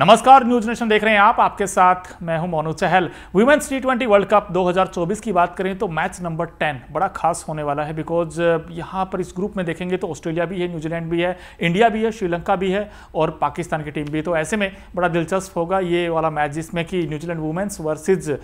नमस्कार news nation देख रहे हैं आप आपके साथ मैं हूं Monu Chahal women's T twenty world cup 2024 की बात करें तो मैच नंबर 10 बड़ा खास होने वाला है बिकॉज यहां पर इस ग्रुप में देखेंगे तो ऑस्ट्रेलिया भी है न्यूजीलैंड भी है इंडिया भी है श्रीलंका भी है और पाकिस्तान की टीम भी तो ऐसे में बड़ा दिलचस्प होगा ये वाला मैच जिसमें कि New Zealand women's versus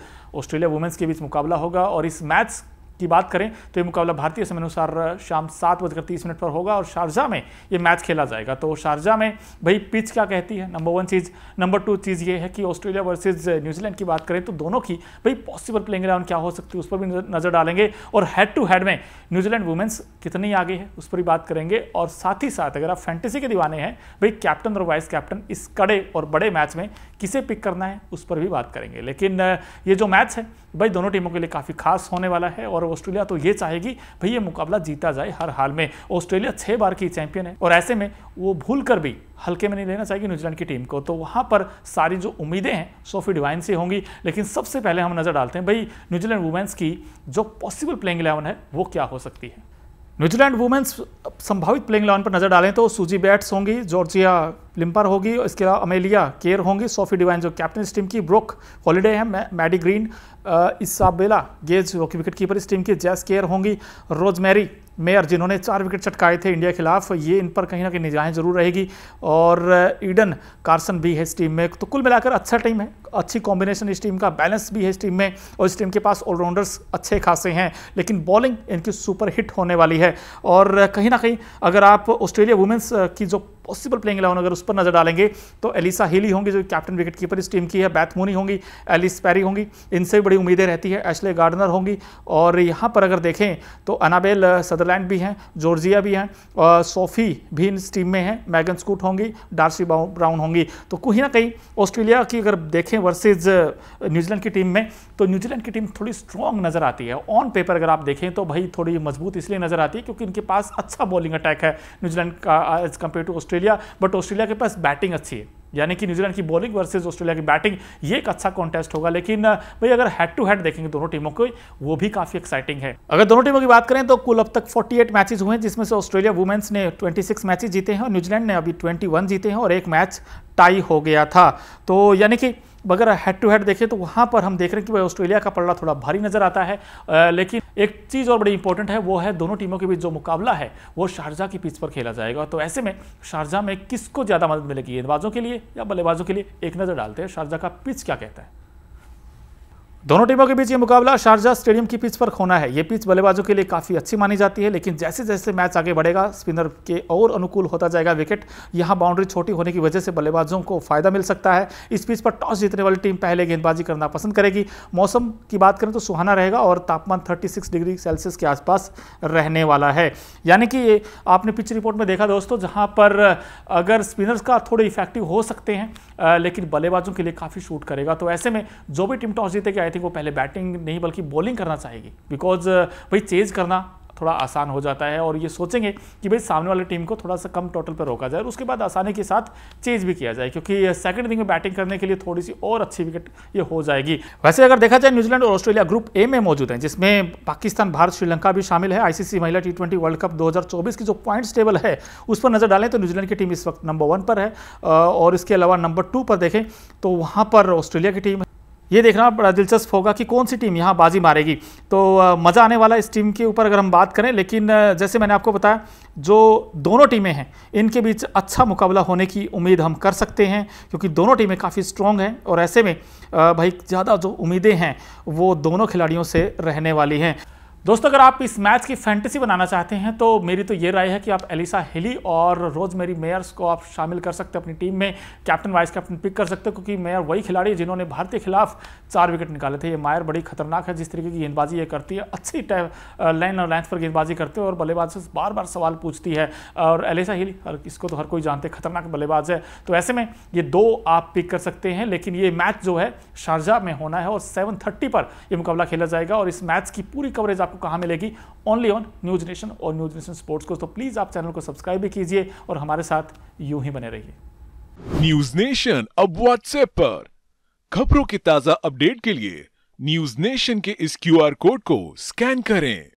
Australia women's के बीच मुकाबला होगा और इस मैच की बात करें तो ये मुकाबला भारतीय समय अनुसार शाम सात बजकर तीस मिनट पर होगा और शारजा में ये मैच खेला जाएगा तो शारजा में भाई पिच क्या कहती है नंबर वन चीज़ नंबर टू चीज़ ये है कि ऑस्ट्रेलिया वर्सेज न्यूजीलैंड की बात करें तो दोनों की भाई पॉसिबल प्लेइंग ग्राउंड क्या हो सकती है उस पर भी नज़र डालेंगे और हेड टू हेड में न्यूजीलैंड वुमेंस कितनी आगे है उस पर भी बात करेंगे और साथ ही साथ अगर आप फैंटेसी के दीवाने हैं भाई कैप्टन और वाइस कैप्टन इस कड़े और बड़े मैच में किसे पिक करना है उस पर भी बात करेंगे लेकिन ये जो मैच है भाई दोनों टीमों के लिए काफ़ी खास होने वाला है और और ऑस्ट्रेलिया तो ये चाहेगी भाई ये मुकाबला जीता जाए हर हाल में ऑस्ट्रेलिया छः बार की चैंपियन है और ऐसे में वो भूल कर भी हल्के में नहीं लेना चाहेगी न्यूजीलैंड की टीम को तो वहाँ पर सारी जो उम्मीदें हैं सोफी डिवाइन से होंगी लेकिन सबसे पहले हम नज़र डालते हैं भाई न्यूजीलैंड वुमेंस की जो पॉसिबल प्लेइंग इलेवन है वो क्या हो सकती है न्यूजीलैंड वुमेन्स संभावित प्लेइंग इलेवन पर नजर डालें तो सूजी बैट्स होंगी जॉर्जिया लिम्पर होगी इसके अलावा अमेलिया केयर होंगी सोफी डिवाइन जो कैप्टन इस टीम की ब्रुक हॉलीडे है मैडी ग्रीन इसाबेला गेज जो कि विकेट कीपर इस टीम की जैस केयर होंगी रोजमेरी मेयर जिन्होंने चार विकेट चटकाए थे इंडिया के खिलाफ ये इन पर कहीं ना कहीं निगाहें जरूर रहेगी और ईडन कार्सन भी है इस टीम में तो कुल मिलाकर अच्छा टीम है अच्छी कॉम्बिनेशन इस टीम का बैलेंस भी है इस टीम में और इस टीम के पास ऑलराउंडर्स अच्छे खासे हैं लेकिन बॉलिंग इनकी सुपर हिट होने वाली है और कहीं ना कहीं अगर आप ऑस्ट्रेलिया वुमेंस की जो पॉसिबल प्लेइंग इलेवन अगर उस पर नजर डालेंगे तो एलिसा हिली होंगी जो कैप्टन विकेट कीपर इस टीम की है बैथ मूनी होंगी एलिस पैरी होंगी इनसे बड़ी उम्मीदें रहती है एशले गार्डनर होंगी और यहाँ पर अगर देखें तो अनाबेल सदरलैंड भी हैं जॉर्जिया भी हैं सोफी भी इस टीम में हैं मैगन स्कूट होंगी डार्सी ब्राउन होंगी तो कहीं ना कहीं ऑस्ट्रेलिया की अगर देखें वर्सेज न्यूजीलैंड की टीम में तो न्यूजीलैंड की टीम थोड़ी स्ट्रॉन्ग नज़र आती है ऑन पेपर अगर आप देखें तो भाई थोड़ी मजबूत इसलिए नज़र आती है क्योंकि इनके पास अच्छा बॉलिंग अटैक है न्यूजीलैंड का as compare to Australia Australia but Australia के पास बैटिंग अच्छी है यानी कि न्यूजीलैंड की बॉलिंग वर्सेज ऑस्ट्रेलिया की बैटिंग ये एक अच्छा कॉन्टेस्ट होगा लेकिन भाई अगर हेड टू हेड देखेंगे दोनों टीमों को वो भी काफी एक्साइटिंग है अगर दोनों टीमों की बात करें तो कुल अब तक 48 मैचेस हुए हैं जिसमें से ऑस्ट्रेलिया वुमेन्स ने 26 मैचेस जीते हैं और न्यूजीलैंड ने अभी 21 जीते हैं और एक मैच टाई हो गया था तो यानी कि अगर हेड टू हेड देखें तो वहाँ पर हम देख रहे हैं कि भाई ऑस्ट्रेलिया का पलड़ा थोड़ा भारी नजर आता है आ, लेकिन एक चीज़ और बड़ी इंपॉर्टेंट है वो है दोनों टीमों के बीच जो मुकाबला है वो शारजा की पिच पर खेला जाएगा तो ऐसे में शारजा में किसको ज़्यादा मदद मिलेगी गेंदबाजों के लिए या बल्लेबाजों के लिए एक नज़र डालते हैं शारजा का पिच क्या कहता है दोनों टीमों के बीच ये मुकाबला शारजा स्टेडियम की पिच पर होना है ये पिच बल्लेबाजों के लिए काफ़ी अच्छी मानी जाती है लेकिन जैसे जैसे मैच आगे बढ़ेगा स्पिनर के और अनुकूल होता जाएगा विकेट यहाँ बाउंड्री छोटी होने की वजह से बल्लेबाजों को फायदा मिल सकता है इस पिच पर टॉस जीतने वाली टीम पहले गेंदबाजी करना पसंद करेगी मौसम की बात करें तो सुहाना रहेगा और तापमान थर्टी डिग्री सेल्सियस के आसपास रहने वाला है यानी कि आपने पिच रिपोर्ट में देखा दोस्तों जहाँ पर अगर स्पिनर्स का थोड़े इफेक्टिव हो सकते हैं लेकिन बल्लेबाजों के लिए काफ़ी शूट करेगा तो ऐसे में जो भी टीम टॉस जीतेगी आई थिंक वो पहले बैटिंग नहीं बल्कि बॉलिंग करना चाहेगी बिकॉज uh, भाई चेज करना थोड़ा आसान हो जाता है और ये सोचेंगे कि भाई सामने वाली टीम को थोड़ा सा कम टोटल पर रोका जाए और उसके बाद आसानी के साथ चेज भी किया जाए क्योंकि सेकंड uh, इनिंग में बैटिंग करने के लिए थोड़ी सी और अच्छी विकेट ये हो जाएगी वैसे अगर देखा जाए न्यूजीलैंड और ऑस्ट्रेलिया ग्रुप ए में मौजूद है जिसमें पाकिस्तान भारत श्रीलंका भी शामिल है आईसीसी महिला टी वर्ल्ड कप दो की जो पॉइंट्स टेबल है उस पर नजर डालें तो न्यूजीलैंड की टीम इस वक्त नंबर वन पर है uh, और इसके अलावा नंबर टू पर देखें तो वहाँ पर ऑस्ट्रेलिया की टीम ये देखना बड़ा दिलचस्प होगा कि कौन सी टीम यहाँ बाजी मारेगी तो मज़ा आने वाला इस टीम के ऊपर अगर हम बात करें लेकिन जैसे मैंने आपको बताया जो दोनों टीमें हैं इनके बीच अच्छा मुकाबला होने की उम्मीद हम कर सकते हैं क्योंकि दोनों टीमें काफ़ी स्ट्रॉन्ग हैं और ऐसे में भाई ज़्यादा जो उम्मीदें हैं वो दोनों खिलाड़ियों से रहने वाली हैं दोस्तों अगर आप इस मैच की फैंटेसी बनाना चाहते हैं तो मेरी तो ये राय है कि आप एलिसा हिली और रोजमेरी मेयर्स को आप शामिल कर सकते हैं अपनी टीम में कैप्टन वाइस कैप्टन पिक कर सकते हो क्योंकि मेयर वही खिलाड़ी जिन्होंने भारत के खिलाफ चार विकेट निकाले थे ये मायर बड़ी खतरनाक है जिस तरीके की गेंदबाजी ये करती है अच्छी लाइन और लेंथ पर गेंदबाजी करते हैं और बल्लेबाज से बार बार सवाल पूछती है और एलिसा हिली हर इसको तो हर कोई जानते खतरनाक बल्लेबाज है तो ऐसे में ये दो आप पिक कर सकते हैं लेकिन ये मैच जो है शारजा में होना है और सेवन पर यह मुकाबला खेला जाएगा और इस मैच की पूरी कवरेज आप आपको कहाँ मिलेगी ओनली ऑन न्यूज नेशन और न्यूज नेशन स्पोर्ट्स को तो प्लीज़ आप चैनल को सब्सक्राइब भी कीजिए और हमारे साथ यूं ही बने रहिए न्यूज नेशन अब व्हाट्सएप पर खबरों के ताज़ा अपडेट के लिए न्यूज नेशन के इस क्यूआर कोड को स्कैन करें